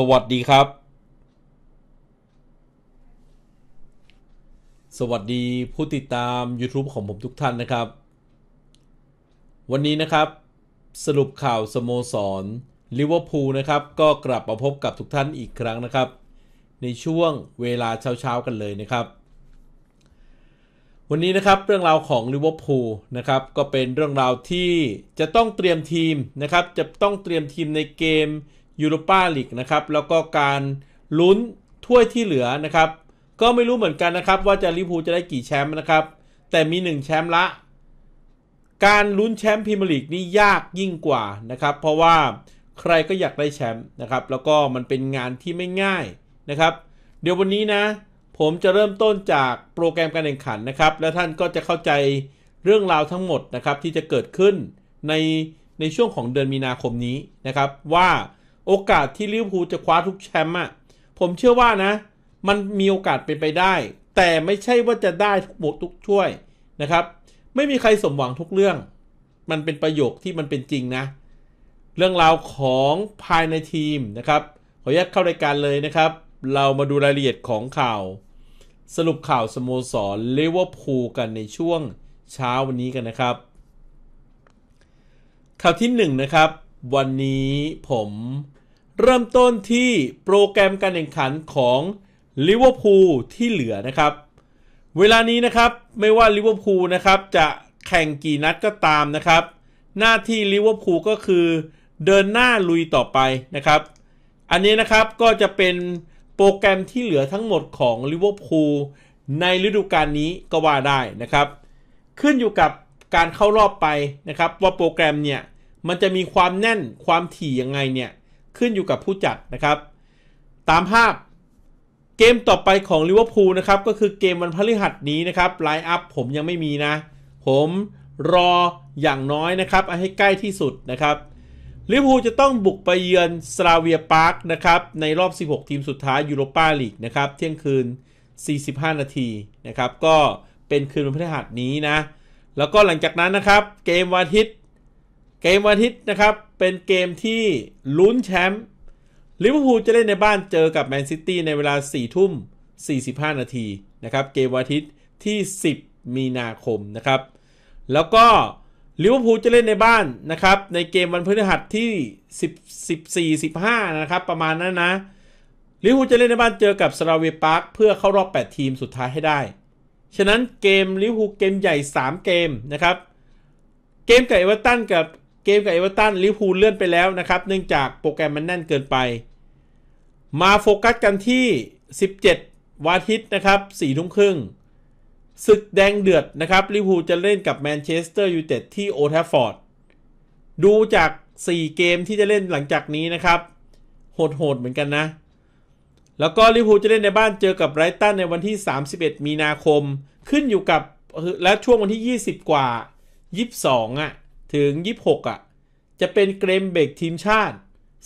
สวัสดีครับ สวัสดีผู้ติดตาม YouTube ของผมทุกท่านนะครับ วันนี้นะครับ สรุปข่าวสโมสรลิเวอร์พูลนะครับก็กลับมาพบกับทุกท่านอีกครั้งนะครับ ในช่วงเวลาเช้าๆ กันเลยนะครับ วันนี้นะครับเรื่องราวของลิเวอร์พูลนะครับก็เป็นเรื่องราวที่จะต้องเตรียมทีมนะครับจะต้องเตรียมทีมในเกมยูโรปาลีกนะครับแล้วก็การ ลุ้นถ้วยที่เหลือนะครับ ก็ไม่รู้เหมือนกันนะครับ ว่าจะลิพูจะได้กี่แชมป์นะครับแต่มี 1 แชมป์ละการลุ้นแชมป์พรีเมียร์ลีกนี่ยากยิ่งกว่านะครับ เพราะว่าใครก็อยากได้แชมป์นะครับแล้วก็มันเป็นงานที่ไม่ง่ายนะครับ เดี๋ยววันนี้นะ ผมจะเริ่มต้นจากโปรแกรมการแข่งขันนะครับ และท่านก็จะเข้าใจเรื่องราวทั้งหมดนะครับที่จะเกิดขึ้นในในช่วงของเดือนมีนาคมนี้นะครับว่าโอกาสที่ลิเวอร์พูลจะคว้าทุกแชมป์อ่ะ ผมเชื่อว่านะ มันมีโอกาสเป็นไปได้ แต่ไม่ใช่ว่าจะได้ทุกบททุกช่วยนะครับ ไม่มีใครสมหวังทุกเรื่อง มันเป็นประโยคที่มันเป็นจริงนะ เรื่องราวของภายในทีมนะครับ ขออนุญาตเข้ารายการเลยนะครับ เรามาดูรายละเอียดของข่าว สรุปข่าวสโมสรลิเวอร์พูลกันในช่วงเช้าวันนี้กันนะครับ ข่าวที่1นนะครับ วันนี้ผมเริ่มต้นที่โปรแกรมการแข่งขันของลิเวอร์พูลที่เหลือนะครับ เวลานี้นะครับไม่ว่าลิเวอร์พูลนะครับจะแข่งกี่นัดก็ตามนะครับ หน้าที่ลิเวอร์พูลก็คือเดินหน้าลุยต่อไปนะครับ อันนี้นะครับก็จะเป็นโปรแกรมที่เหลือทั้งหมดของลิเวอร์พูลในฤดูกาลนี้ก็ว่าได้นะครับ ขึ้นอยู่กับการเข้ารอบไปนะครับว่าโปรแกรมเนี่ย มันจะมีความแน่นความถี่ยังไงเนี่ยขึ้นอยู่กับผู้จัดนะครับ ตามภาพเกมต่อไปของลิเวอร์พูลนะครับ ก็คือเกมวันพฤหัสนี้นะครับไลน์อัพผมยังไม่มีนะ ผมรออย่างน้อยนะครับให้ใกล้ที่สุดนะครับลิเวอร์พูลจะต้องบุกไปเยือนสลาเวียพาร์คนะครับ ในรอบ 16 ทีมสุดท้ายยูโรปาลีกนะครับ เที่ยงคืน 45 นาทีนะครับ ก็เป็นคืนวันพฤหัสนี้นะ แล้วก็หลังจากนั้นนะครับ เกมวันอาทิตย์เกมวันอาทิตย์นะครับเป็นเกมที่ลุ้นแชมป์ลิเวอร์พูลจะเล่นในบ้านเจอกับแมนซิตี้ในเวลา 4 ทุ่ม 45 นาทีนะครับเกมวันอาทิตย์ที่ 10 มีนาคมนะครับแล้วก็ลิเวอร์พูลจะเล่นในบ้านนะครับในเกมวันพฤหัสที่ 10 14 15นะครับ ประมาณนั้นนะลิเวอร์พูลจะเล่นในบ้านเจอกับสลาเวียปาร์คเพื่อเข้ารอบ 8 ทีมสุดท้ายให้ได้ ฉะนั้นเกมลิเวอร์พูลเกมใหญ่ 3 เกมนะครับเกมกับเอเวอร์ตันกับเกมกับเอเวอร์ตันลิฟูลเลื่อนไปแล้วนะครับ เนื่องจากโปรแกรมมันแน่นเกินไป มาโฟกัสกันที่ 17วันอาทิตย์นะครับสี่ทุ่มครึ่งศึกแดงเดือดนะครับลิฟูลจะเล่นกับแมนเชสเตอร์ยูไนเต็ดที่โอทาฟฟอร์ดดูจาก 4 เกมที่จะเล่นหลังจากนี้นะครับ โหดๆเหมือนกันนะ แล้วก็ลิฟูลจะเล่นในบ้านเจอกับไรตันในวันที่ 31 มีนาคมขึ้นอยู่กับและช่วงวันที่ 20 กว่า 22อะ่ะถึง 26 อ่ะ จะเป็นเกรมเบกทีมชาติ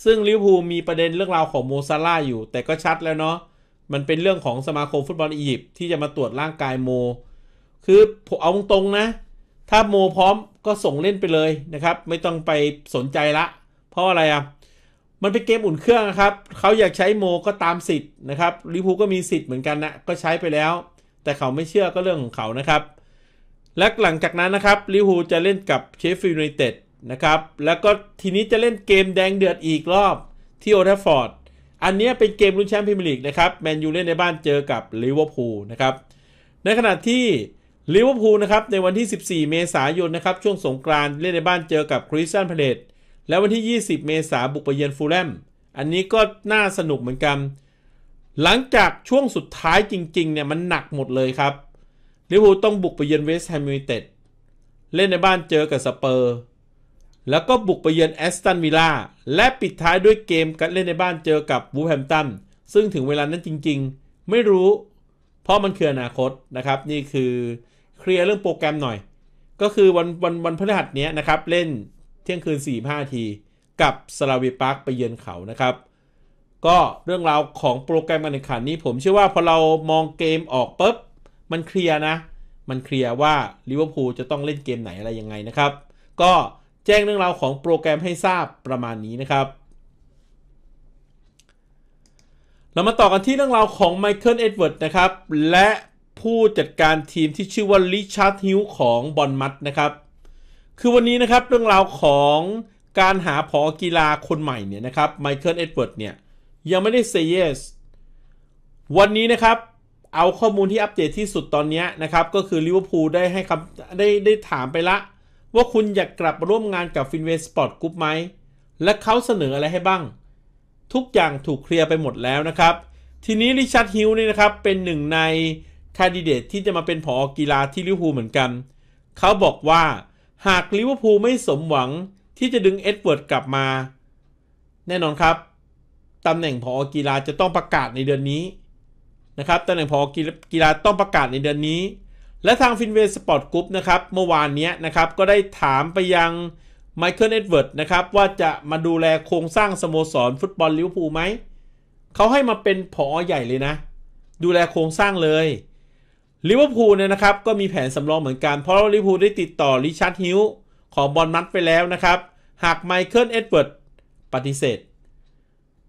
ซึ่งลิเวอร์พูลมีประเด็นเรื่องราวของโมซาร่าอยู่ แต่ก็ชัดแล้วเนาะมันเป็นเรื่องของสมาคมฟุตบอลอียิปต์ที่จะมาตรวจร่างกายโม คือเอาตรงๆนะ ถ้าโมพร้อมก็ส่งเล่นไปเลยนะครับ ไม่ต้องไปสนใจละ เพราะอะไรอ่ะ มันเป็นเกมอุ่นเครื่องนะครับ เขาอยากใช้โมก็ตามสิทธิ์นะครับลิพูก็มีสิทธิ์เหมือนกันนะก็ใช้ไปแล้ว แต่เขาไม่เชื่อก็เรื่องของเขานะครับและหลังจากนั้นนะครับลิเวอร์ูจะเล่นกับเชฟฟิลด์ยูไนเต็ดนะครับแล้วก็ทีนี้จะเล่นเกมแดงเดือดอีกรอบที่โอทัฟฟอร์ดอันนี้เป็นเกมลุ้นแชมป์พรีเมียร์ลีกนะครับแมนยูเล่นในบ้านเจอกับลิเวอร์พูลนะครับในขณะที่ลิเวอร์พูลนะครับในวันที่ 14 เมษายนนะครับ ช่วงสงกรานเล่นในบ้านเจอกับคริสตันพาเลตและวันที่ 20 เมษาบุกไปเยือนฟูลแลมอันนี้ก็น่าสนุกเหมือนกัน หลังจากช่วงสุดท้ายจริงๆเนี่ยมันหนักหมดเลยครับลิเวอร์พูลต้องบุกไปเยือนเวสต์แฮมยูไนเต็ดเล่นในบ้านเจอกับสเปอร์แล้วก็บุกไปเยือนแอสตันวิลล่าและปิดท้ายด้วยเกมการเล่นในบ้านเจอกับวูแฮมตันซึ่งถึงเวลานั้นจริงๆ ไม่รู้ เพราะมันคืออนาคตนะครับ นี่คือเคลียร์เรื่องโปรแกรมหน่อย ก็คือวันวันวันพฤหัสเนี้ยนะครับ เล่นเที่ยงคืน45ทีกับสลาวีปาร์คไปเยือนเขานะครับก็เรื่องราวของโปรแกรมการแข่งขันนี้ผมเชื่อว่าพอเรามองเกมออกปุ๊บมันเคลียร์นะ มันเคลียร์ว่าลิเวอร์พูลจะต้องเล่นเกมไหนอะไรยังไงนะครับ ก็แจ้งเรื่องราวของโปรแกรมให้ทราบประมาณนี้นะครับ เรามาต่อกันที่เรื่องราวของไมเคิลเอ็ดเวิร์ดนะครับ และผู้จัดการทีมที่ชื่อว่าลิชาร์ดฮิวของบอลมัดนะครับ คือวันนี้นะครับเรื่องราวของการหาผอกีฬาคนใหม่เนี่ยนะครับไมเคิลเอ็ดเวิร์ดเนี่ยยังไม่ได้เซเยสวันนี้นะครับเอาข้อมูลที่อัปเดตที่สุดตอนนี้นะครับ ก็คือลิเวอร์พูลได้ให้คำได้ได้ถามไปละว่าคุณอยากกลับมาร่วมงานกับฟินเวสปอร์ตกรุ๊ปไหมและเขาเสนออะไรให้บ้าง ทุกอย่างถูกเคลียร์ไปหมดแล้วนะครับ ทีนี้ริชาร์ดฮิลนี่นะครับ เป็นหนึ่งในคาดิเดตที่จะมาเป็นผอกีฬาที่ลิเวอร์พูลเหมือนกัน เขาบอกว่าหากลิเวอร์พูลไม่สมหวังที่จะดึงเอ็ดเวิร์ดกลับมา แน่นอนครับตำแหน่งผอกีฬาจะต้องประกาศในเดือนนี้นะครับตำแหน่งพอกีฬาต้องประกาศในเดือนนี้ และทางฟินเวสปอร์ตกรุ๊ปนะครับ เมื่อวานนี้นะครับ ก็ได้ถามไปยังไมเคิลเอ็ดเวิร์ดนะครับ ว่าจะมาดูแลโครงสร้างสโมสรฟุตบอลลิเวอร์พูลไหมเขาให้มาเป็นผอใหญ่เลยนะ ดูแลโครงสร้างเลย ลิเวอร์พูลเนี่ยนะครับ ก็มีแผนสำรองเหมือนกันเพราะลิเวอร์พูลได้ติดต่อริชาร์ดฮิลของบอลมัดไปแล้วนะครับ หากไมเคิลเอ็ดเวิร์ดปฏิเสธ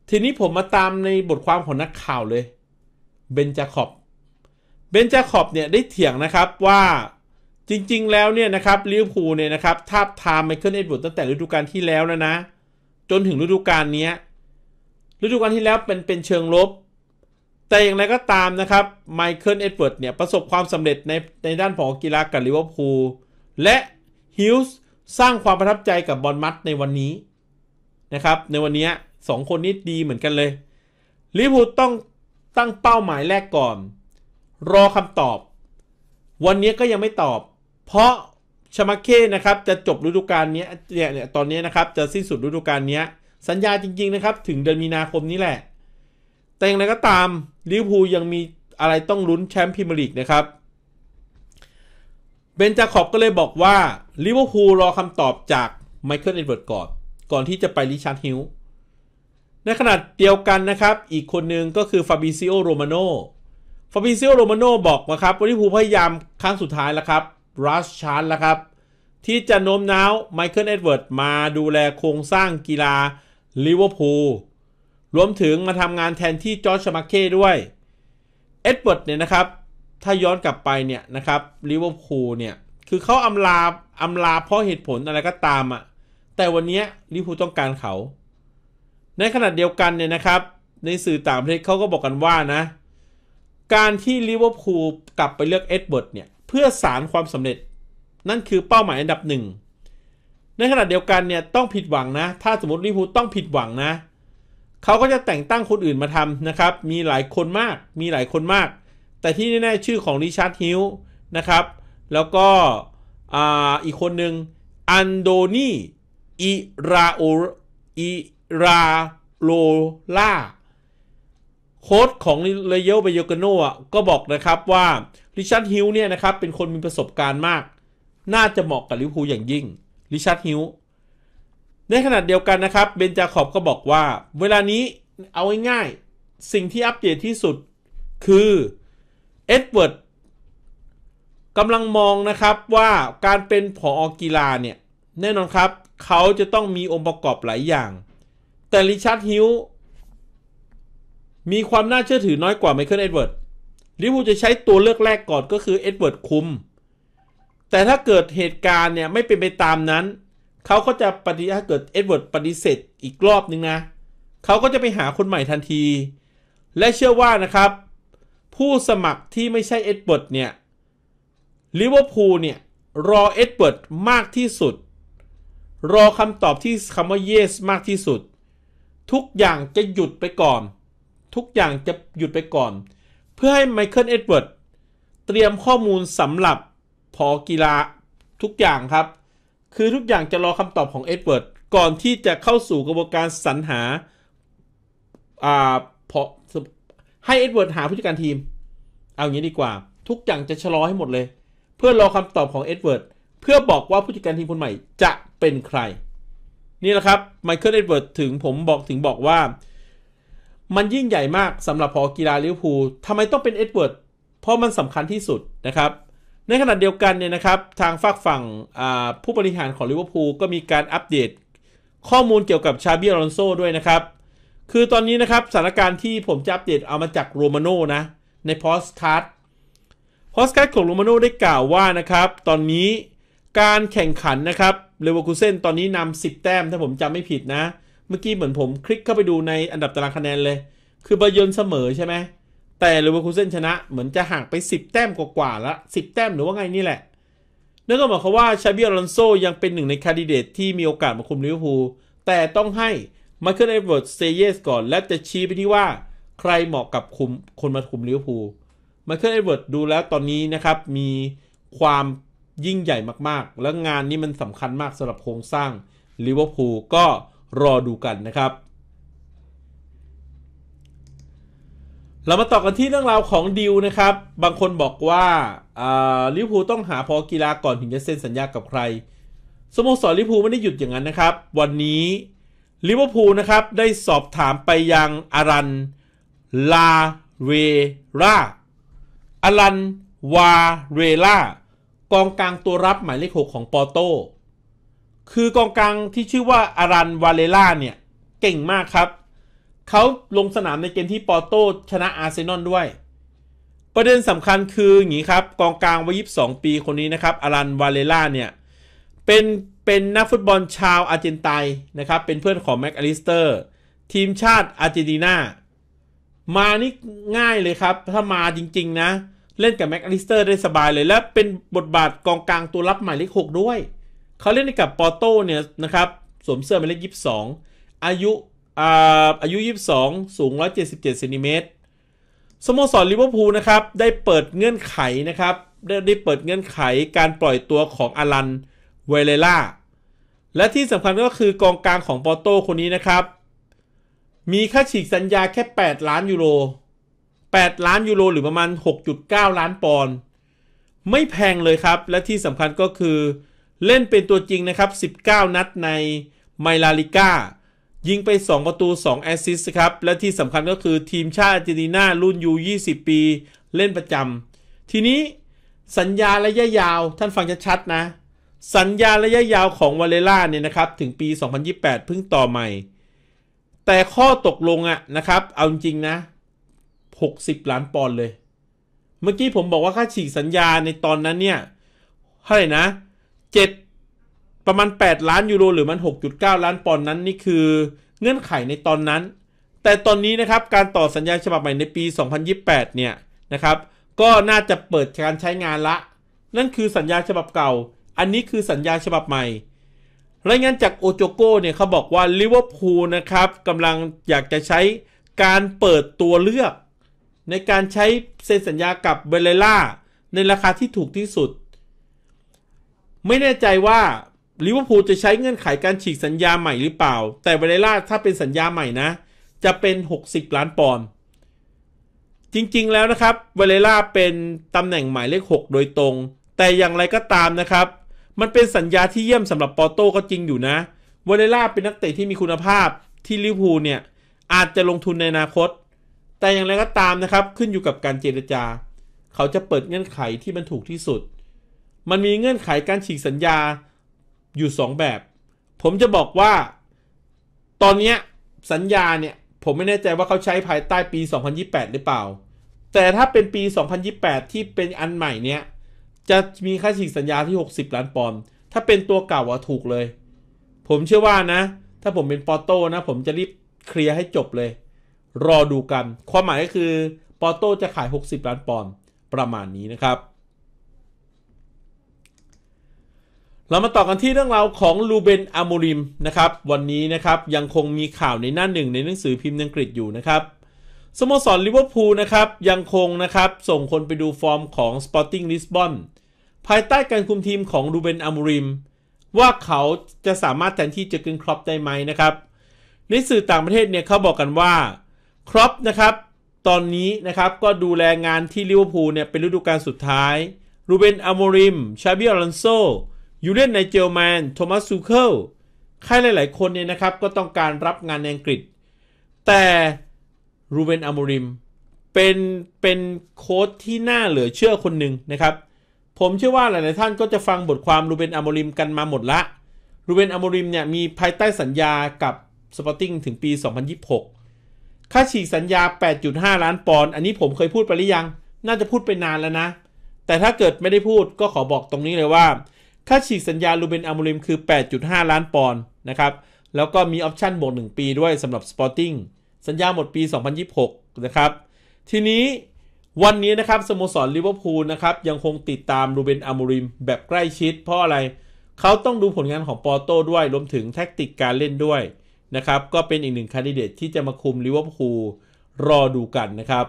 ทีนี้ผมมาตามในบทความของนักข่าวเลยเบนจาคอบ เบนจาคอบเนี่ยได้เถียงนะครับว่าจริงๆแล้วเนี่ยนะครับลิเวอร์พูลเนี่ยนะครับทาบทามไมเคิลเอ็ดเวิร์ดตั้งแต่ฤดูกาลที่แล้วแล้วนะ จนถึงฤดูกาลนี้ฤดูกาลที่แล้วเป็นเป็นเชิงลบ แต่อย่างไรก็ตามนะครับไมเคิลเอ็ดเวิร์ดเนี่ยประสบความสำเร็จในในด้านของกีฬากับลิเวอร์พูลและฮิลส์สร้างความประทับใจกับบอลมัดในวันนี้ นะครับในวันนี้สองคนนี้ดีเหมือนกันเลยลิเวอร์พูลต้องตั้งเป้าหมายแรกก่อน รอคำตอบ วันนี้ก็ยังไม่ตอบ เพราะ ชมาเค้นะครับ จะจบฤดูกาลนี้เนี่ยเนี่ยตอนนี้นะครับจะสิ้นสุดฤดูกาลนี้สัญญาจริงๆนะครับ ถึงเดือนมีนาคมนี้แหละ แต่อย่างไรก็ตามลิเวอร์พูลยังมีอะไรต้องลุ้นแชมป์พรีเมียร์ลีกนะครับเบนจาขอบก็เลยบอกว่าลิเวอร์พูลรอคำตอบจากไมเคิลเอ็ดเวิร์ดก่อนก่อนที่จะไปลิชาร์ดฮิลล์ในขณะเดียวกันนะครับ อีกคนนึงก็คือฟาบิซิโอโรมาโนฟาบิซิโอโรมาโนบอกนะครับว่าลิเผู้พยายามครั้งสุดท้ายแล้วครับ รัสชาร์ดแล้วครับ ที่จะโน้มน้าวไมเคิลเอ็ดเวิร์ดมาดูแลโครงสร้างกีฬาลิเวอร์พูล รวมถึงมาทำงานแทนที่จอร์จชมาเค้ด้วย เอ็ดเวิร์ดเนี่ยนะครับ ถ้าย้อนกลับไปเนี่ย นะครับลิเวอร์พูลเนี่ย คือเขาอำลา อำลาเพราะเหตุผลอะไรก็ตามอะ่ะแต่วันนี้ลิเวอร์พูลต้องการเขาในขณะเดียวกันเนี่ยนะครับในสื่อต่างประเทศเขาก็บอกกันว่านะการที่ลิเวอร์พูลกลับไปเลือกเอ็ดเวิร์ดเนี่ยเพื่อสารความสำเร็จ นั่นคือเป้าหมายอันดับหนึ่ง ในขณะเดียวกันเนี่ยต้องผิดหวังนะ ถ้าสมมติลิเวอร์พูลต้องผิดหวังนะเขาก็จะแต่งตั้งคนอื่นมาทำนะครับ มีหลายคนมากมีหลายคนมาก แต่ที่แน่ๆชื่อของริชาร์ดฮิลนะครับ แล้วก็อีกคนหนึ่งอันโดนีอิราโออิราโลล่าโค้ดของเลเยลเบโยกโนอ่ะ ก็บอกนะครับว่า ริชาร์ดฮิลเนี่ยนะครับ เป็นคนมีประสบการณ์มาก น่าจะเหมาะกับลิเวอร์พูลอย่างยิ่ง ริชาร์ดฮิลในขณะเดียวกันนะครับ เบนจาขอบก็บอกว่า เวลานี้เอาง่ายๆสิ่งที่อัปเดตที่สุดคือ เอ็ดเวิร์ดกำลังมองนะครับว่าการเป็นผออกีฬาเนี่ยแน่นอนครับเขาจะต้องมีองค์ประกอบหลายอย่างแต่ริชาร์ดฮิลมีความน่าเชื่อถือน้อยกว่าไมเคิลเอ็ดเวิร์ดลิเวอร์พูลจะใช้ตัวเลือกแรกก่อนก็คือเอ็ดเวิร์ดคุม แต่ถ้าเกิดเหตุการณ์เนี่ย ไม่เป็นไปตามนั้น เขาก็จะปฏิถ้าเกิดเอ็ดเวิร์ดปฏิเสธอีกรอบนึงนะ เขาก็จะไปหาคนใหม่ทันที และเชื่อว่านะครับ ผู้สมัครที่ไม่ใช่เอ็ดเวิร์ดเนี่ยลิเวอร์พูลเนี่ย รอเอ็ดเวิร์ดมากที่สุด รอคำตอบที่คำว่า yes มากที่สุดทุกอย่างจะหยุดไปก่อน ทุกอย่างจะหยุดไปก่อน เพื่อให้ไมเคิลเอ็ดเวิร์ดเตรียมข้อมูลสำหรับพอกีฬาทุกอย่างครับ คือทุกอย่างจะรอคำตอบของเอ็ดเวิร์ดก่อนที่จะเข้าสู่กระบวนการสรรหาอ่าพอให้เอ็ดเวิร์ดหาผู้จัดการทีม เอางี้ดีกว่า ทุกอย่างจะชะลอให้หมดเลย เพื่อรอคำตอบของเอ็ดเวิร์ดเพื่อบอกว่าผู้จัดการทีมคนใหม่ จะเป็นใครนี่แหละครับไมเคิลเอ็ดเวิร์ดถึงผมบอกถึงบอกว่ามันยิ่งใหญ่มากสำหรับพอกีฬาลิเวอร์พูลทำไมต้องเป็นเอ็ดเวิร์ดเพราะมันสำคัญที่สุดนะครับ ในขณะเดียวกันเนี่ยนะครับทางฝากฝั่งผู้บริหารของลิเวอร์พูลก็มีการอัปเดต ข้อมูลเกี่ยวกับชาบิอลอนโซด้วยนะครับ คือตอนนี้นะครับสถานการณ์ที่ผมจะอัปเดตเอามาจากโรมาโน่นะ ในโพสต์คัโพสต์คัทของโรมาโน่ได้กล่าวว่านะครับ ตอนนี้การแข่งขันนะครับเลเวอร์คูเซนตอนนี้นำสิบแต้มถ้าผมจำไม่ผิดนะ เมื่อกี้เหมือนผมคลิกเข้าไปดูในอันดับตารางคะแนนเลย คือบายอนเสมอใช่ไหมแต่เลเวอร์คูเซนชนะเหมือนจะห่างไป 10 แต้มกว่าาละสิบแต้มหรือว่าไงนี่แหละ นั่นก็หมายความว่าชาบิอลอนโซยังเป็นหนึ่งในคาดิเดตที่มีโอกาสมาคุมลิเวอร์พูลแต่ต้องให้มาเคิลเอเวอร์ตเซเยสก่อน และจะชี้ไปที่ว่าใครเหมาะกับคุมคนมาคุมลิเวอร์พูลมาเคิลเอเวอร์ตดูแล้วตอนนี้นะครับมีความยิ่งใหญ่มากๆ และงานนี้มันสำคัญมากสำหรับโครงสร้างลิเวอร์พูลก็รอดูกันนะครับ เรามาต่อกันที่เรื่องราวของดิวนะครับ บางคนบอกว่าลิเวอร์พูลต้องหาพอกีฬาก่อนถึงจะเซ็นสัญญากับใคร สโมสรลิเวอร์พูลไม่ได้หยุดอย่างนั้นนะครับ วันนี้ ลิเวอร์พูลนะครับได้สอบถามไปยังอารันลาเวราอารันวาเรลากองกลางตัวรับหมายเลข6ของปอโตคือกองกลางที่ชื่อว่าอารันวาเลล่าเนี่ยเก่งมากครับเขาลงสนามในเกมที่ปอโตชนะอาร์เซนอลด้วย ประเด็นสำคัญคืออย่างนี้ครับกองกลางวัย22ปีคนนี้นะครับอารันวาเลล่าเนี่ยเป็นเป็นนักฟุตบอลชาวอาร์เจนไตนนะครับ เป็นเพื่อนของแม็กอลิสเตอร์ทีมชาติอาร์เจนตินามานี่ง่ายเลยครับ ถ้ามาจริง ๆนะเล่นกับแม็กอลิสเตอร์ได้สบายเลย และเป็นบทบาทกองกลางตัวรับหมายเลข6ด้วยเขาเล่นกับปอร์โตเนี่ยนะครับสวมเสื้อหมายเลขยีบสองอายุอาอายุ 22 สูง 177เซนติเมตรสโมสรลิเวอร์พูลนะครับ ได้เปิดเงื่อนไขนะครับได้ได้เปิดเงื่อนไขการปล่อยตัวของอารันเวเลล่าและที่สำคัญก็คือกองกลางของปอร์โตคนนี้นะครับ มีค่าฉีกสัญญาแค่ 8 ล้านยูโร8 ล้านยูโรหรือประมาณ 6.9 ล้านปอนด์ไม่แพงเลยครับและที่สำคัญก็คือ เล่นเป็นตัวจริงนะครับ 19 นัดในไมลาลิก้ายิงไป 2 ประตู 2 แอสซิสต์ครับ และที่สำคัญก็คือทีมชาติอาร์เจนตินารุ่นยู20 ปี เล่นประจำทีนี้สัญญาระยะยาวท่านฟังชัดๆนะ สัญญาระยะยาวของวาเลล่าเนี่ยนะครับ ถึงปี 2028 เพิ่งต่อใหม่ แต่ข้อตกลงอะนะครับเอาจริงนะ60ล้านปอนด์เลย เมื่อกี้ผมบอกว่าค่าฉีกสัญญาในตอนนั้นเนี่ยเท่าไหร่นะ7ประมาณ 8 ล้านยูโรหรือมัน6.9 ล้านปอนด์นั้นนี่คือเงื่อนไขในตอนนั้น แต่ตอนนี้นะครับการต่อสัญญาฉบับใหม่ในปี 2028เนี่ยนะครับก็น่าจะเปิดการใช้งานละ นั่นคือสัญญาฉบับเก่า อันนี้คือสัญญาฉบับใหม่รายงานจากโอโจโกเนี่ยเขาบอกว่าลิเวอร์พูลนะครับกำลังอยากจะใช้การเปิดตัวเลือกในการใช้เซ็นสัญญากับเบเลล่าในราคาที่ถูกที่สุด ไม่แน่ใจว่าลิเวอร์พูลจะใช้เงื่อนไขาการฉีกสัญญาใหม่หรือเปล่า แต่เบเลล่าถ้าเป็นสัญญาใหม่นะ จะเป็น 60 ล้านปอนด์จริงๆแล้วนะครับเบเลล่าเป็นตำแหน่งหมายเลข6โดยตรง แต่อย่างไรก็ตามนะครับ มันเป็นสัญญาที่เยี่ยมสำหรับปอโต้ก็จริงอยู่นะเวเลล่าเป็นนักเตะที่มีคุณภาพที่ลิเวอร์พูลเนี่ยอาจจะลงทุนในอนาคตแต่อย่างไรก็ตามนะครับขึ้นอยู่กับการเจรจา เขาจะเปิดเงื่อนไขที่มันถูกที่สุด มันมีเงื่อนไขการฉีกสัญญาอยู่ 2 แบบ ผมจะบอกว่าตอนนี้สัญญาเนี่ยผมไม่แน่ใจว่าเขาใช้ภายใต้ปี 2028 หรือเปล่า แต่ถ้าเป็นปี 2028 ที่เป็นอันใหม่เนี่ย จะมีค่าฉีกสัญญาที่ 60 ล้านปอนด์ถ้าเป็นตัวเก่าอะถูกเลย ผมเชื่อว่านะถ้าผมเป็นปอโต้นะผมจะรีบเคลียร์ให้จบเลยรอดูกัน ความหมายก็คือ ปอโต้จะขาย 60 ล้านปอนด์ ประมาณนี้นะครับ เรามาต่อกันที่เรื่องราวของลูเบนอามูริม นะครับ วันนี้นะครับ ยังคงมีข่าวในหน้าหนึ่งในหนังสือพิมพ์อังกฤษอยู่นะครับ สโมสรลิเวอร์พูลนะครับ ยังคงนะครับ ส่งคนไปดูฟอร์มของปอร์ติ้งลิสบอน ภายใต้การคุมทีมของรูเบนอามูริม ว่าเขาจะสามารถแทนที่เจอรเกนครอปได้ไหมนะครับ ในสื่อต่างประเทศเนี่ย เขาบอกกันว่าครอปนะครับ ตอนนี้นะครับ ก็ดูแลงานที่ลิเวอร์พูลเนี่ย เป็นฤดูกาลสุดท้ายรูเบนอโมริม ชาบิอลันโซยูเลียนไนเจลแมน โทมัส ซูเคิลใครหลายๆคนเนี่ยนะครับ ก็ต้องการรับงานในอังกฤษ แต่รูเบนอโมริมเป็นเป็นโค้ชที่น่าเหลือเชื่อคนหนึ่งนะครับผมเชื่อว่าหลายๆท่านก็จะฟังบทความรูเบนอโมริมกันมาหมดละรูเบนอโมริมเนี่ย มีภายใต้สัญญากับสปอร์ติ้งถึงปี 2026ค่าฉีกสัญญา 8.5 ล้านปอนด์ อันนี้ผมเคยพูดไปหรือยัง น่าจะพูดไปนานแล้วนะ แต่ถ้าเกิดไม่ได้พูดก็ขอบอกตรงนี้เลยว่า ค่าฉีกสัญญาลูเบนอามูริมคือ 8.5 ล้านปอนด์นะครับ แล้วก็มีออปชั่นบวก1 ปีด้วยสำหรับสปอร์ติ้ง สัญญาหมดปี 2026 นะครับ ทีนี้วันนี้นะครับสโมสรลิเวอร์พูลนะครับ ยังคงติดตามลูเบนอามูริมแบบใกล้ชิด เพราะอะไร เขาต้องดูผลงานของปอโต้ด้วย รวมถึงแท็กติกการเล่นด้วยนะครับก็เป็นอีกหนึ่งคนดิเดตที่จะมาคุมลิเวอร์พูลรอดูกันนะครับ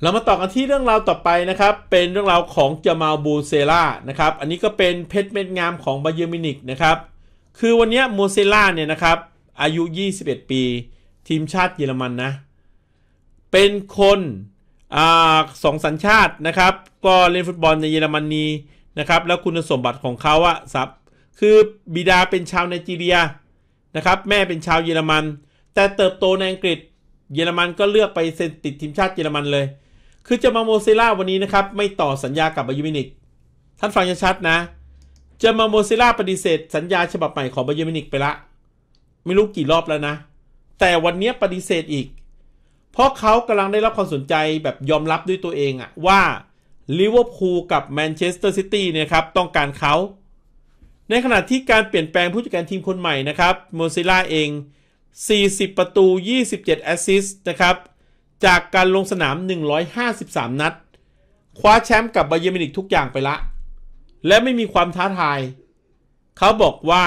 เรามาต่อกันที่เรื่องราวต่อไปนะครับเป็นเรื่องราวของจามาบูเซล่านะครับอันนี้ก็เป็นเพชรเม็ดงามของบาเยอร์มินิกนะครับ คือวันนี้โมเซล่าเนี่ยนะครับอายุ 21 ปี ทีมชาติเยอรมันนะ เป็นคนสองสัญชาตินะครับ ก็เล่นฟุตบอลในเยอรมนีนะครับ แล้วคุณสมบัติของเขาอะับคือบิดาเป็นชาวไนจีเรีย นะครับ แม่เป็นชาวเยอรมัน แต่เติบโตในอังกฤษ เยอรมันก็เลือกไปเซ็นติดทีมชาติเยอรมันเลยคือจะมาโมเซล่าวันนี้นะครับไม่ต่อสัญญากับบายูมินิกท่านฟังชัดนะจะมาโมเซล่าปฏิเสธสัญญาฉบับใหม่ของบายูมินิกไปละไม่รู้กี่รอบแล้วนะ แต่วันนี้ปฏิเสธอีกเพราะเขากำลังได้รับความสนใจแบบยอมรับด้วยตัวเองอะว่าลิเวอร์พูลกับแมนเชสเตอร์ซิตี้เนี่ยครับต้องการเขาในขณะที่การเปลี่ยนแปลงผู้จัดการทีมคนใหม่นะครับโมซิล่าเอง 40 ประตู 27 แอสซิสต์นะครับ จากการลงสนาม 153 นัด คว้าแชมป์กับบาเยมินิกทุกอย่างไปละ และไม่มีความท้าทาย เขาบอกว่า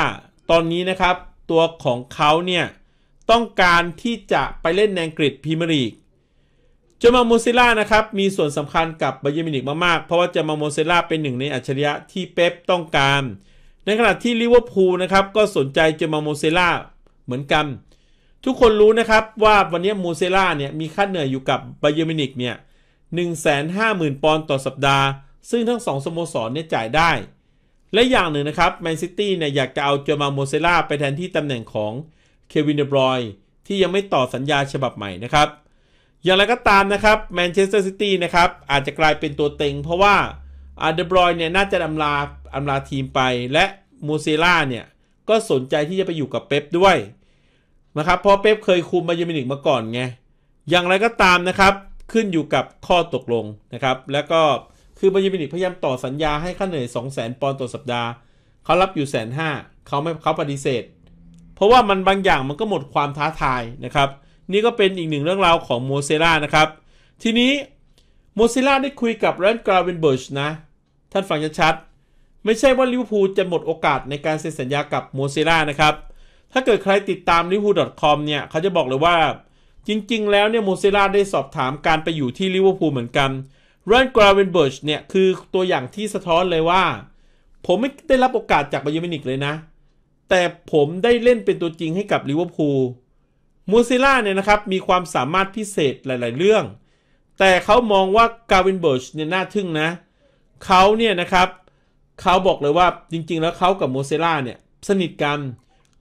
ตอนนี้นะครับ ตัวของเขาเนี่ย ต้องการที่จะไปเล่นในอังกฤษพรีเมียร์ลีกจมามมซิล่านะครับ มีส่วนสำคัญกับบาเยมินิกมากๆ เพราะว่าจมามมซิล่าเป็นหนึ่งในอัจฉริยะที่เป๊ปต้องการในขณะที่ลิเวอร์พูลนะครับ ก็สนใจเจมาโมเซล่าเหมือนกัน ทุกคนรู้นะครับว่าวันนี้โมเซล่าเนี่ยมีค่าเหนื่อยอยู่กับไบเยอร์มินิกเนี่ย1นึ่งแปอนด์ต่อสัปดาห์ ซึ่งทั้งสองสโมสรเนี่ยจ่ายได้ และอย่างหนึ่งนะครับแมนซิตี้เนี่ยอยากจะเอาเจมาโมเซล่าไปแทนที่ตำแหน่งของเควินเดบรอยที่ยังไม่ต่อสัญญาฉบับใหม่นะครับ อย่างไรก็ตามนะครับแมนเชสเตอร์ซิตี้นะครับอาจจะกลายเป็นตัวเต็งเพราะว่าอาเดบรอยเนี่ยน่าจะอำลาอำลาทีมไป และมูเซล่าเนี่ยก็สนใจที่จะไปอยู่กับเป๊ปด้วย นะครับเพราะเป๊ปเคยคุมบาเยมินิกมาก่อนไงอย่างไรก็ตามนะครับ ขึ้นอยู่กับข้อตกลงนะครับ แล้วก็คือบาเยมินิกพยายามต่อสัญญาให้ค่าเหนื่อย2 0 0 0 0 0 ปอนด์ต่อสัปดาห์เขารับอยู่แสนห้าเขาไม่เขาปฏิเสธ เพราะว่ามันบางอย่างมันก็หมดความท้าทายนะครับ นี่ก็เป็นอีกหนึ่งเรื่องราวของโมเซล่านะครับทีนี้โมเซล่าได้คุยกับแรนกราเวนเบิร์ชนะท่านฟังชัดๆไม่ใช่ว่าลิเวอร์พูลจะหมดโอกาสในการเซ็นสัญญากับโมเซล่านะครับ ถ้าเกิดใครติดตามลิเวอร์พูล .com เนี่ยเขาจะบอกเลยว่าจริง ๆ แล้วเนี่ยโมเซล่าได้สอบถามการไปอยู่ที่ลิเวอร์พูลเหมือนกันเรนกราเวนเบิร์ชเนี่ย คือตัวอย่างที่สะท้อนเลยว่า ผมไม่ได้รับโอกาสจากบาเยอร์มินิกเลยนะ แต่ผมได้เล่นเป็นตัวจริงให้กับลิเวอร์พูลมูซิล่าเนี่ยนะครับ มีความสามารถพิเศษหลาย ๆ เรื่อง แต่เขามองว่ากาวินเบิร์ชเนี่ยน่าทึ่งนะเเขาเนี่ยนะครับเขาบอกเลยว่าจริงๆแล้วเขากับโมเซล่าเนี่ยสนิทกัน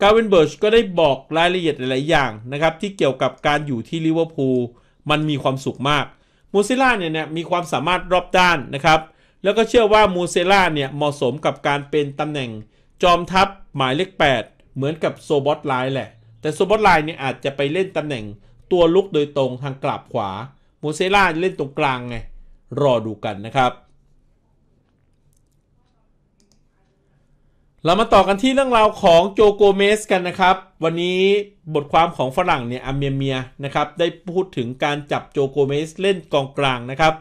กาเวนเบิร์ชก็ได้บอกรายละเอียดหลายๆอย่างนะครับ ที่เกี่ยวกับการอยู่ที่ลิเวอร์พูลมันมีความสุขมากโมเซล่าเนี่ยนะมีความสามารถรอบด้านนะครับ แล้วก็เชื่อว่าโมเซล่าเนี่ยเหมาะสมกับการเป็นตำแหน่ง จอมทัพหมายเลข8เหมือนกับโซบอตไลน์แหละ แต่โซบอตไลน์เนี่ยอาจจะไปเล่นตำแหน่งตัวลุกโดยตรงทางกลับขวาโมเซล่าเล่นตรงกลางไงรอดูกันนะครับเรามาต่อกันที่เรื่องราวของโจโกเมสกันนะครับ วันนี้บทความของฝรั่งเนี่ยอเมียเมียนะครับ ได้พูดถึงการจับโจโกเมสเล่นกองกลางนะครับ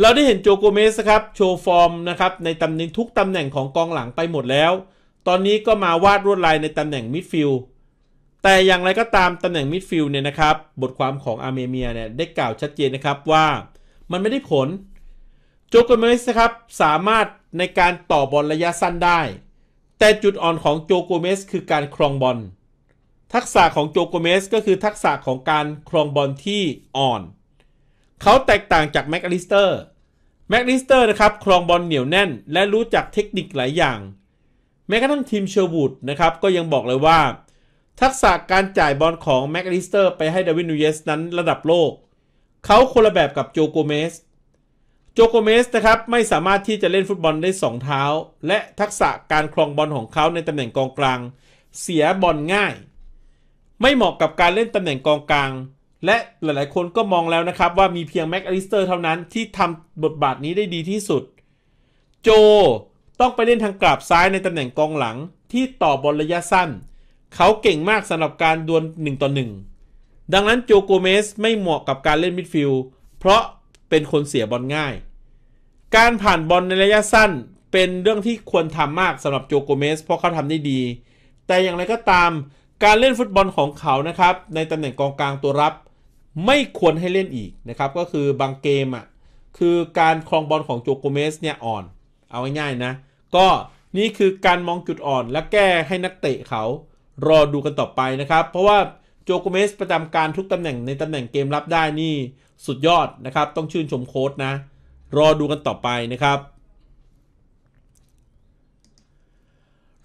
เราได้เห็นโจโกเมสครับ โชว์ฟอร์มนะครับ ในตำแหน่งทุกตำแหน่งของกองหลังไปหมดแล้ว ตอนนี้ก็มาวาดรวดลายในตำแหน่งมิดฟิลด์ แต่อย่างไรก็ตาม ตำแหน่งมิดฟิลด์เนี่ยนะครับ บทความของอาเมียเมียเนี่ยได้กล่าวชัดเจนนะครับว่ามันไม่ได้ผล โจโกเมสครับ สามารถในการต่อบอลระยะสั้นได้แต่จุดอ่อนของโจโกเมสคือการครองบอล ทักษะของโจโกเมสก็คือทักษะของการครองบอลที่อ่อน เขาแตกต่างจากแม็กอลิสเตอร์แม็กอลิสเตอร์นะครับครองบอลเหนียวแน่น และรู้จักเทคนิคหลายอย่างแม้กระทั่งทีมเชอร์วูดนะครับก็ยังบอกเลยว่า ทักษะการจ่ายบอลของแม็กอลิสเตอร์ไปให้ดาวินนูเยสนั้นระดับโลก เขาคนละแบบกับโจโกเมสโจโกเมสนะครับไม่สามารถที่จะเล่นฟุตบอลได้2เท้า และทักษะการคลองบอลของเขาในตำแหน่งกองกลาง เสียบอลง่าย ไม่เหมาะกับการเล่นตำแหน่งกองกลาง และหลายๆคนก็มองแล้วนะครับว่ามีเพียงแม็กอลิสเตอร์เท่านั้นที่ทำบทบาทนี้ได้ดีที่สุดโจต้องไปเล่นทางกราบซ้ายในตำแหน่งกองหลังที่ต่อบอลระยะสั้น เขาเก่งมากสำหรับการดวล1ต่อ1 ดังนั้นโจโกเมสไม่เหมาะกับการเล่นมิดฟิลด์เพราะเป็นคนเสียบอลง่าย การผ่านบอลในระยะสั้นเป็นเรื่องที่ควรทำมากสำหรับโจโกเมสเพราะเขาทำได้ดี แต่อย่างไรก็ตามการเล่นฟุตบอลของเขานะครับในตำแหน่งกองกลางตัวรับ ไม่ควรให้เล่นอีกนะครับก็คือบางเกมอ่ะคือการคลองบอลของโจโกเมสเนี่ยอ่อนเอาง่ายๆนะก็นี่คือการมองจุดอ่อนและแก้ให้นักเตะเขารอดูกันต่อไปนะครับ เพราะว่าโจโกเมสประจำการทุกตำแหน่งในตำแหน่งเกมรับได้นี่สุดยอดนะครับ ต้องชื่นชมโค้ดนะ รอดูกันต่อไปนะครับ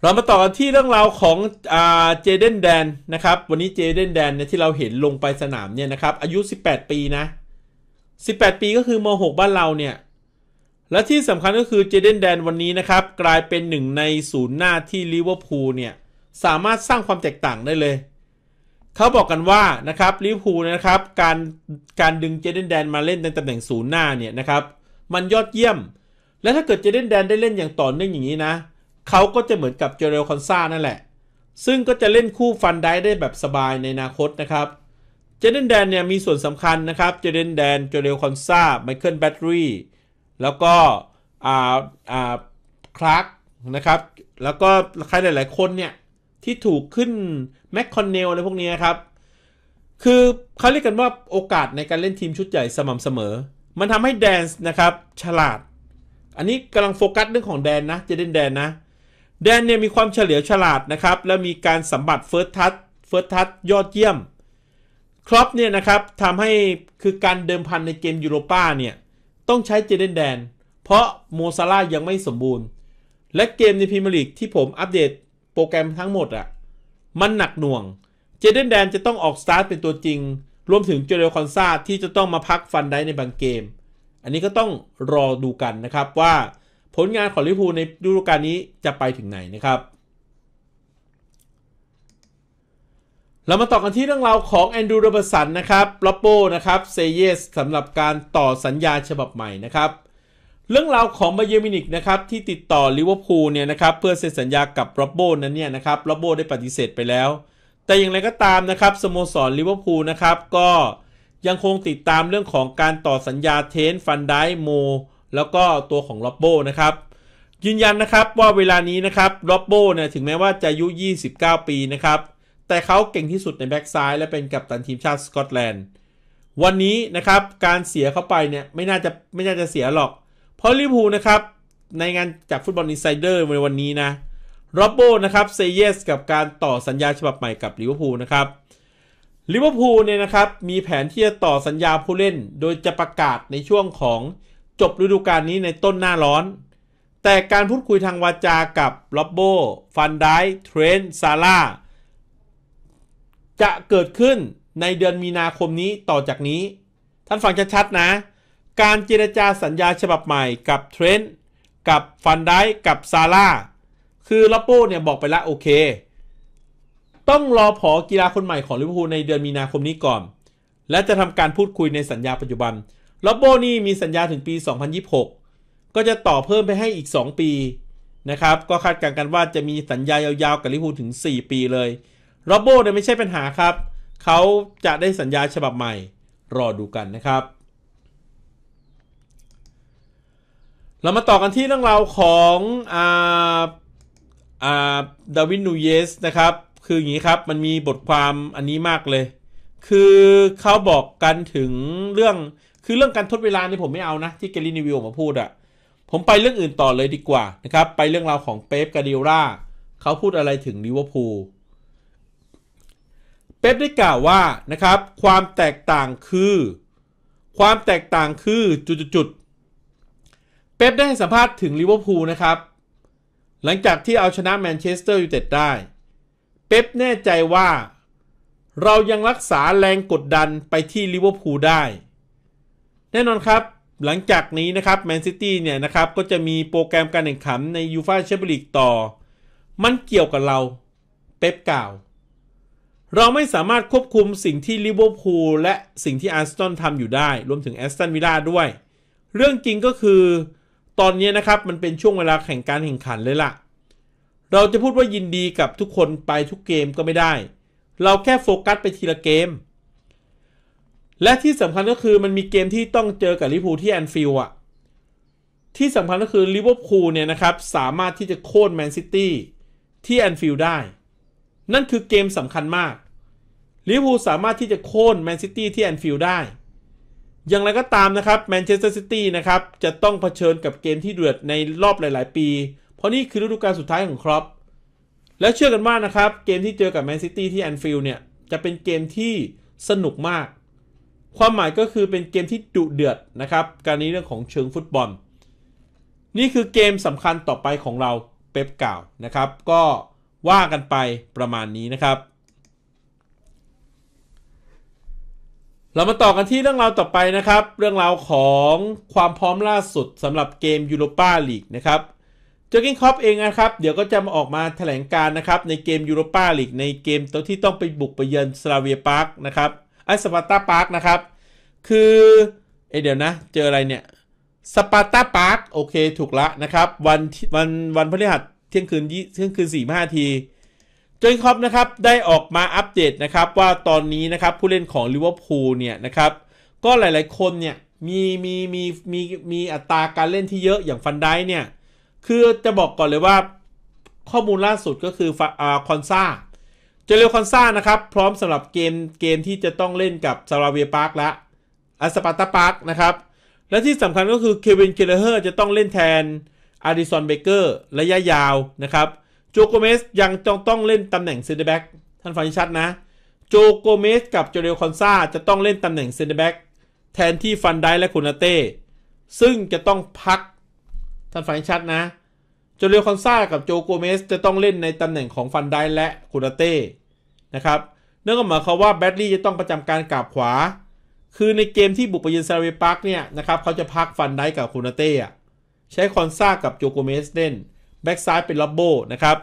เรามาต่อกันที่เรื่องราวของเจเดนแดนนะครับ วันนี้เจเดนแดนเนี่ยที่เราเห็นลงไปสนามเนี่ยนะครับ อายุ 18 ปีนะ 18 ปีก็คือม .6 บ้านเราเนี่ย และที่สำคัญก็คือเจเดนแดนวันนี้นะครับ กลายเป็นหนึ่งในศูนย์หน้าที่ลิเวอร์พูลเนี่ย สามารถสร้างความแตกต่างได้เลยเขาบอกกันว่านะครับลิเวอร์พูลนะครับการการดึงเจเดนแดนมาเล่นในตำแหน่งศูนย์หน้าเนี่ยนะครับมันยอดเยี่ยม และถ้าเกิดเจเดนแดนได้เล่นอย่างต่อเนื่องอย่างนี้นะเขาก็จะเหมือนกับเจเรลคอนซานั่นแหละ ซึ่งก็จะเล่นคู่ฟันได้ได้แบบสบายในอนาคตนะครับเจเดนแดนเนี่ยมีส่วนสำคัญนะครับ เจเดนแดนเจเรลคอนซาไมเคิลแบตเตอรี่แล้วก็อ่าอ่าคลาร์กนะครับแล้วก็ใครหลายๆคนเนี่ยที่ถูกขึ้นแมคคอนเนลอะไรพวกนี้ครับ คือเขาเรียกกันว่าโอกาสในการเล่นทีมชุดใหญ่สม่ำเสมอ มันทำให้แดนส์นะครับ ฉลาด อันนี้กำลังโฟกัสเรื่องของแดนนะจะเด่นแดนนะ แดนเนี่ยมีความเฉลียวฉลาดนะครับ และมีการสัมบัติเฟิร์สทัชเฟิร์สทัชยอดเยี่ยม ครอปเนี่ยนะครับทำให้คือการเดิมพันในเกมยูโรป้าเนี่ยต้องใช้เจเดนแดน เพราะโมซาร่ายังไม่สมบูรณ์ และเกมในพรีเมียร์ลีกที่ผมอัปเดตโปรแกรมทั้งหมดอะมันหนักหน่วงเจเดนแดนจะต้องออกสตาร์ทเป็นตัวจริง รวมถึงเจเรลคอนซาที่จะต้องมาพักฟันได้ในบางเกม อันนี้ก็ต้องรอดูกันนะครับว่าผลงานของลิเพูในฤดูกาลนี้จะไปถึงไหนนะครับ เรามาต่อกันที่เรื่องราวของแอนดูโรเบสันนะครับลอปโปนะครับเซเยสสำหรับการต่อสัญญาฉบับใหม่นะครับเรื่องราวของบาเยมินิกนะครับที่ติดต่อลิเวอร์พูลเนี่ยนะครับเพื่อเซ็นสัญญากับโรอบโบนั้นเนี่ยนะครับโรอบโบได้ปฏิเสธไปแล้ว แต่อย่างไรก็ตามนะครับสโมสรลิเวอร์พูลนะครับก็ยังคงติดตามเรื่องของการต่อสัญญาเทนฟันไดโมแล้วก็ตัวของโรอบโบนะครับ ยืนยันนะครับว่าเวลานี้นะครับโรอบโบเนี่ยถึงแม้ว่าจะอายุ 29 ปีนะครับแต่เขาเก่งที่สุดในแบ็กซ้ายและเป็นกัปตันทีมชาติสกอตแลนด์วันนี้นะครับการเสียเข้าไปเนี่ยไม่น่าจะไม่น่าจะเสียหรอกพราะลิเวอร์พูลนะครับ ในงานจากฟุตบอลอินไซเดอร์ในวันนี้นะโรบโบนะครับเซเยสกับการต่อสัญญาฉบับใหม่กับลิเวอร์พูลนะครับลิเวอร์พูลเนี่ยนะครับ มีแผนที่จะต่อสัญญาผู้เล่นโดยจะประกาศในช่วงของจบฤดูกาลนี้ในต้นหน้าร้อน แต่การพูดคุยทางวาจากับโรบโบฟันไดเทรนซาร่าจะเกิดขึ้นในเดือนมีนาคมนี้ต่อจากนี้ ท่านฟังชัดๆนะการเจรจาสัญญาฉบับใหม่กับเทรนด์กับฟันได้กับซาร่าคือลอปโป้เนี่ยบอกไปละโอเค ต้องรอผอกีฬาคนใหม่ของลิเวอร์พูลในเดือนมีนาคมนี้ก่อน และจะทำการพูดคุยในสัญญาปัจจุบันลอปโป้นี่มีสัญญาถึงปี 2026 ก็จะต่อเพิ่มไปให้อีก 2 ปีนะครับ ก็คาดการณ์กันว่าจะมีสัญญายาวๆกับลิเวอร์พูลถึง 4 ปีเลยลอปโป้เนี่ยไม่ใช่ปัญหาครับเขาจะได้สัญญาฉบับใหม่ รอดูกันนะครับเรามาต่อกันที่เรื่องราวของอ่าอ่าดาวินนูเยสนะครับคืออย่างนี้ครับมันมีบทความอันนี้มากเลย คือเขาบอกกันถึงเรื่องคือเรื่องการทดเวลานี่ผมไม่เอานะที่เกลินิวิวมาพูดอะผมไปเรื่องอื่นต่อเลยดีกว่านะครับไปเรื่องราวของเป๊ปกาดิโอาเขาพูดอะไรถึงลิเวอร์พูล เป๊ปได้กล่าวว่านะครับความแตกต่างคือ ความแตกต่างคือจุดเป๊ปได้ให้สัมภาษณ์ถึงลิเวอร์พูลนะครับ หลังจากที่เอาชนะแมนเชสเตอร์ยูไนเต็ดได้ เป๊ปแน่ใจว่า เรายังรักษาแรงกดดันไปที่ลิเวอร์พูลได้ แน่นอนครับ หลังจากนี้นะครับแมนซิตี้เนี่ยนะครับ ก็จะมีโปรแกรมการแข่งขันในยูฟ่าแชมเปี้ยนลีกต่อ มันเกี่ยวกับเรา เป๊ปกล่าว เราไม่สามารถควบคุมสิ่งที่ลิเวอร์พูลและสิ่งที่อาร์เซนอลทำอยู่ได้ รวมถึงแอสตันวิลล่าด้วย เรื่องจริงก็คือตอนนี้นะครับมันเป็นช่วงเวลาแข่งการแข่งขันเลยล่ะ เราจะพูดว่ายินดีกับทุกคนไปทุกเกมก็ไม่ได้ เราแค่โฟกัสไปทีละเกม และที่สำคัญก็คือมันมีเกมที่ต้องเจอกับลิเวอร์พูลที่แอนฟิลด์อะที่สำคัญก็คือลิเวอร์พูลเนี่ยนะครับ สามารถที่จะโค่นแมนซิตี้ที่แอนฟิลด์ได้ นั่นคือเกมสำคัญมากลิเวอร์พูลสามารถที่จะโค่นแมนซิตี้ที่แอนฟิลด์ได้อย่างไรก็ตามนะครับแมนเชสเตอร์ซิตี้นะครับจะต้องเผชิญกับเกมที่เดือดในรอบหลาย ๆ ปี เพราะนี่คือฤดูกาลสุดท้ายของครอปและเชื่อกันว่านะครับเกมที่เจอกับแมนซิตี้ที่แอนฟิลด์เนี่ยจะเป็นเกมที่สนุกมาก ความหมายก็คือเป็นเกมที่ดุเดือดนะครับการนี้เรื่องของเชิงฟุตบอล นี่คือเกมสำคัญต่อไปของเราเป๊ปกล่าวนะครับ ก็ว่ากันไปประมาณนี้นะครับเรามาต่อกันที่เรื่องราวต่อไปนะครับเรื่องราวของความพร้อมล่าสุดสำหรับเกมยูโรปาลีกนะครับจอร์กินคอปเองนะครับเดี๋ยวก็จะมาออกมาแถลงการนะครับในเกมยูโรปาลีกในเกมตัวที่ต้องไปบุกไปเยือนสลาเวียพาร์กนะครับไอสปาร์ตาพาร์กนะครับคือเอเดี๋ยวนะเจออะไรเนี่ย สปาร์ตาพาร์กโอเคถูกละนะครับวันวันวันพฤหัสเที่ยงคืนเที่ยงคืนสี่ห้าทีจนครอปนะครับ ได้ออกมาอัปเดตนะครับว่าตอนนี้นะครับผู้เล่นของลิเวอร์พูลเนี่ยนะครับ ก็หลายๆ คนเนี่ย มีมีมีมีมีอัตราการเล่นที่เยอะ อย่างฟันได้เนี่ย คือจะบอกก่อนเลยว่าข้อมูลล่าสุดก็คืออ่าคอนซาเจเรลคอนซ่านะครับ พร้อมสำหรับเกมเกมที่จะต้องเล่นกับซาราเวียพาร์คและอัสปาตาพาร์คนะครับ และที่สำคัญก็คือเควินเคเลเฮอร์จะต้องเล่นแทนอาริสันเบเกอร์ระยะยาวนะครับจจโกเมสยังจงต้องเล่นตำแหน่งเซนเตอร์แบ็กท่านฟังชัดนะโจโกเมสกับเจเรลคอนซาจะต้องเล่นตำแหน่งเซนเตอร์แบ็กแทนที่ฟันไดและคุนาเต้ซึ่งจะต้องพักท่านฟังชัดนะ โจเรลคอนซากับโจโกเมสจะต้องเล่นในตำแหน่งของฟันไดและคุนาเต้นะครับเนื่อกหมายความว่าแบดลี่จะต้องประจำการกาบขวาคือในเกมที่บุกไปเยือนซาเวป์กเนี่ยนะครับเขาจะพักฟันไดกับคุนาเต้ใช้คอนซากับโจโกเมสเล่นแบ็กซ้ายเป็นล็อบโบนะครับ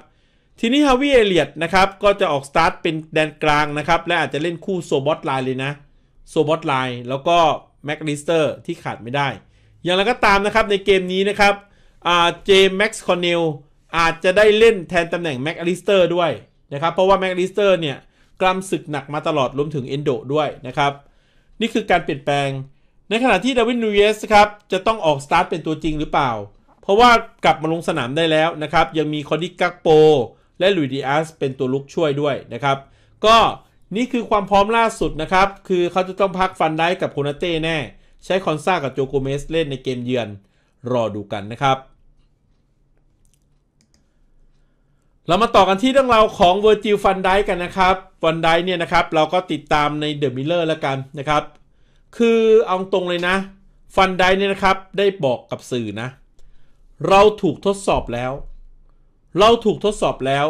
ทีนี้ฮาวิเอเลียดนะครับ ก็จะออกสตาร์ทเป็นแดนกลางนะครับ และอาจจะเล่นคู่โซบอตไลน์เลยนะโซบอตไลน์แล้วก็แม็กนิสเตอร์ที่ขาดไม่ได้ อย่างไรก็ตามนะครับในเกมนี้นะครับเจมส์คอนเนลอาจจะได้เล่นแทนตำแหน่งแม็กลิสเตอร์ด้วยนะครับเพราะว่าแม็กลิสเตอร์เนี่ยกล้ามศึกหนักมาตลอดรวมถึงเอนโดด้วยนะครับ นี่คือการเปลี่ยนแปลง ในขณะที่ดาวินนูเยสครับจะต้องออกสตาร์ทเป็นตัวจริงหรือเปล่าเพราะว่ากลับมาลงสนามได้แล้วนะครับ ยังมีคอนดิกักโป และลุยดิอาสเป็นตัวลุกช่วยด้วยนะครับ ก็นี่คือความพร้อมล่าสุดนะครับ คือเขาจะต้องพักฟันได้กับโคนาเต้แน่ ใช้คอนซากับโจโกเมสเล่นในเกมเยือน รอดูกันนะครับ เรามาต่อกันที่เรื่องราวของเวอร์จิลฟันไดกันนะครับ ฟันไดเนี่ยนะครับ เราก็ติดตามในเดอะมิลเลอร์แล้วกันนะครับ คือเอาตรงเลยนะ ฟันไดเนี่ยนะครับ ได้บอกกับสื่อนะเราถูกทดสอบแล้ว เราถูกทดสอบแล้ว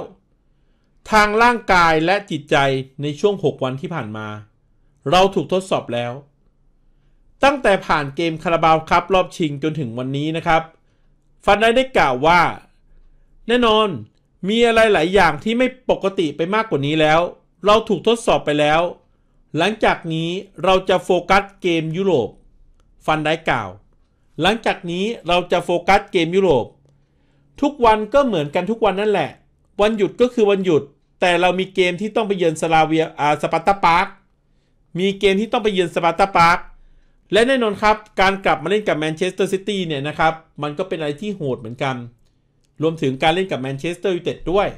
ทางร่างกายและจิตใจในช่วง 6 วันที่ผ่านมา เราถูกทดสอบแล้ว ตั้งแต่ผ่านเกมคาราบาวครับ รอบชิงจนถึงวันนี้นะครับ ฟันได้ได้กล่าวว่า แน่นอนมีอะไร หลายอย่างที่ไม่ปกติไปมากกว่านี้แล้ว เราถูกทดสอบไปแล้ว หลังจากนี้เราจะโฟกัสเกมยุโรป ฟันได้กล่าวหลังจากนี้เราจะโฟกัสเกมยุโรป ทุกวันก็เหมือนกันทุกวันนั่นแหละ วันหยุดก็คือวันหยุด แต่เรามีเกมที่ต้องไปเยือนสลาเวียอาสปาร์ตาพาร์กมีเกมที่ต้องไปเยือนสปาร์ตาพาร์กและแน่นอนครับการกลับมาเล่นกับแมนเชสเตอร์ซิตี้เนี่ยนะครับ มันก็เป็นอะไรที่โหดเหมือนกัน รวมถึงการเล่นกับแมนเชสเตอร์ยูไนเต็ดด้วย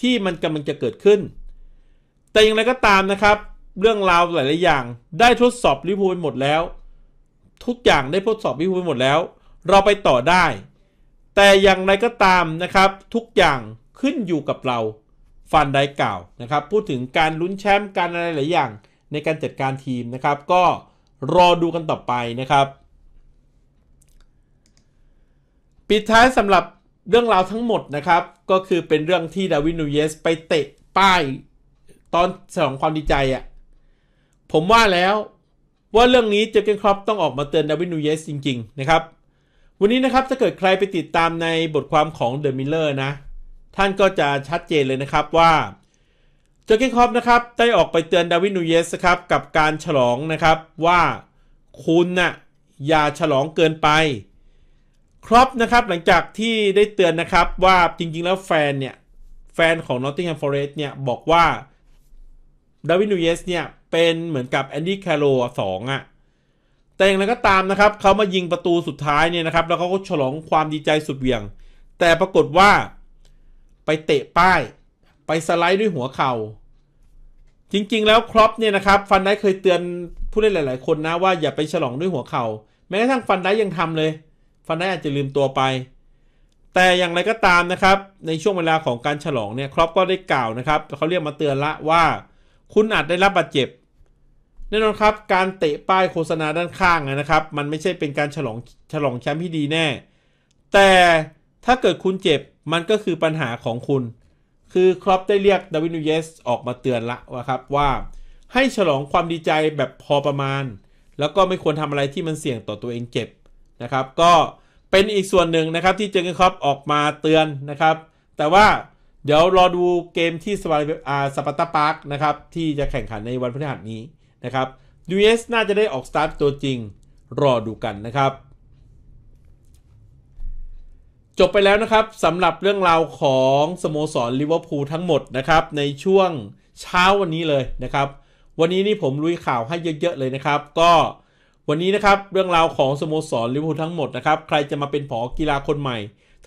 ที่มันกำลังจะเกิดขึ้น แต่อย่างไรก็ตามนะครับ เรื่องราวหลาย ๆ อย่าง ได้ทดสอบลิเวอร์พูลหมดแล้วทุกอย่างได้ทดสอบพิภูมิหมดแล้ว เราไปต่อได้ แต่อย่างไรก็ตามนะครับ ทุกอย่างขึ้นอยู่กับเราฟันได้กล่าวนะครับพูดถึงการลุ้นแชมป์การอะไรหลายอย่างในการจัดการทีมนะครับ ก็รอดูกันต่อไปนะครับ ปิดท้ายสำหรับเรื่องราวทั้งหมดนะครับ ก็คือเป็นเรื่องที่ดาวินนูเยสไปเตะป้ายตอนสองความดีใจอะ่ะผมว่าแล้วว่าเรื่องนี้ เจอเกนครอปต้องออกมาเตือนดาวินนูเยสจริงๆนะครับวันนี้นะครับถ้าเกิดใครไปติดตามในบทความของเดอะมิลเลอร์นะ ท่านก็จะชัดเจนเลยนะครับว่า เจอเกนครอปนะครับ ได้ออกไปเตือนดาวินนูเยสครับ กับการฉลองนะครับ ว่าคุณนะ่ะอย่าฉลองเกินไปครอปนะครับหลังจากที่ได้เตือน นะครับ ว่าจริงๆแล้วแฟนเนี่ย แฟนของนอตติงแฮมฟอร์เรสเนี่ยบอกว่าดาวินนูเยสเนี่ยเป็นเหมือนกับแอนดี้แคโรสองอะแต่อย่างไรก็ตามนะครับเขามายิงประตูสุดท้ายเนี่ยนะครับ แล้วเขาก็ฉลองความดีใจสุดเวียง แต่ปรากฏว่า ไปเตะป้าย ไปสไลด์ด้วยหัวเขา่า จริงๆ แล้วครอปเนี่ยนะครับฟันได้เคยเตือนผู้เล่นหลาย ๆ คนนะว่าอย่าไปฉลองด้วยหัวเขา่าแม้กระทั่งฟันได้ยังทำเลย ฟันได้อาจจะลืมตัวไป แต่อย่างไรก็ตามนะครับในช่วงเวลาของการฉลองเนี่ยครอปก็ได้กล่าวนะครับเขาเรียกมาเตือนละว่า คุณอาจได้รับบาดเจ็บแน่นอนครับ การเตะป้ายโฆษณาด้านข้างนะครับ มันไม่ใช่เป็นการฉลองฉลองแชมป์ที่ดีแน่ แต่ถ้าเกิดคุณเจ็บ มันก็คือปัญหาของคุณ คือครอปได้เรียกดาวินูเยสออกมาเตือนละว่าครับ ว่าให้ฉลองความดีใจแบบพอประมาณ แล้วก็ไม่ควรทำอะไรที่มันเสี่ยงต่อตัวเองเจ็บนะครับก็เป็นอีกส่วนหนึ่งนะครับ ที่เจอเกนครอปออกมาเตือนนะครับแต่ว่าเดี๋ยวรอดูเกมที่สปาร์ตาปาร์กนะครับที่จะแข่งขันในวันพฤหัสนี้นะครับ US น่าจะได้ออกสตาร์ทตัวจริงรอดูกันนะครับ จบไปแล้วนะครับสำหรับเรื่องราวของสโมสรลิเวอร์พูลทั้งหมดนะครับในช่วงเช้าวันนี้เลยนะครับ วันนี้นี่ผมลุยข่าวให้เยอะๆเลยนะครับ ก็วันนี้นะครับเรื่องราวของสโมสรลิเวอร์พูลทั้งหมดนะครับใครจะมาเป็นผอกีฬาคนใหม่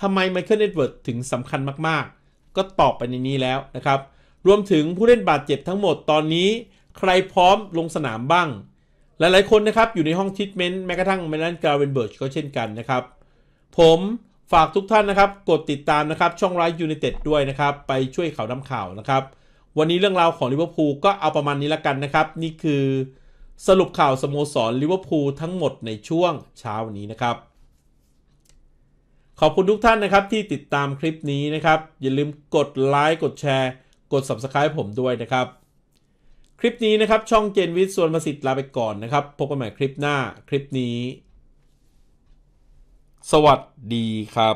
ทำไมไมเคิลเอ็ดเวิร์ดถึงสำคัญมากๆ ก็ตอบไปในนี้แล้วนะครับ รวมถึงผู้เล่นบาดเจ็บทั้งหมดตอนนี้ใครพร้อมลงสนามบ้าง หลายๆคนนะครับ อยู่ในห้องทิทเมนต์แม้กระทั่งแมนันกาเวนเบิร์ชก็เช่นกันนะครับ ผมฝากทุกท่านนะครับ กดติดตามนะครับ ช่องไลฟ์ยูไนเต็ดด้วยนะครับ ไปช่วยข่าวน้ำข่าวนะครับ วันนี้เรื่องราวของลิเวอร์พูลก็เอาประมาณนี้ละกันนะครับ นี่คือสรุปข่าวสโมสรลิเวอร์พูลทั้งหมดในช่วงเช้านี้นะครับ ขอบคุณทุกท่านนะครับที่ติดตามคลิปนี้นะครับ อย่าลืมกดไลค์กดแชร์ กด Subscribe ผมด้วยนะครับคลิปนี้นะครับ ช่องเจนวิทย์ส่วนประสิทธิ์ ลาไปก่อนนะครับ พบกันใหม่คลิปหน้าคลิปนี้ สวัสดีครับ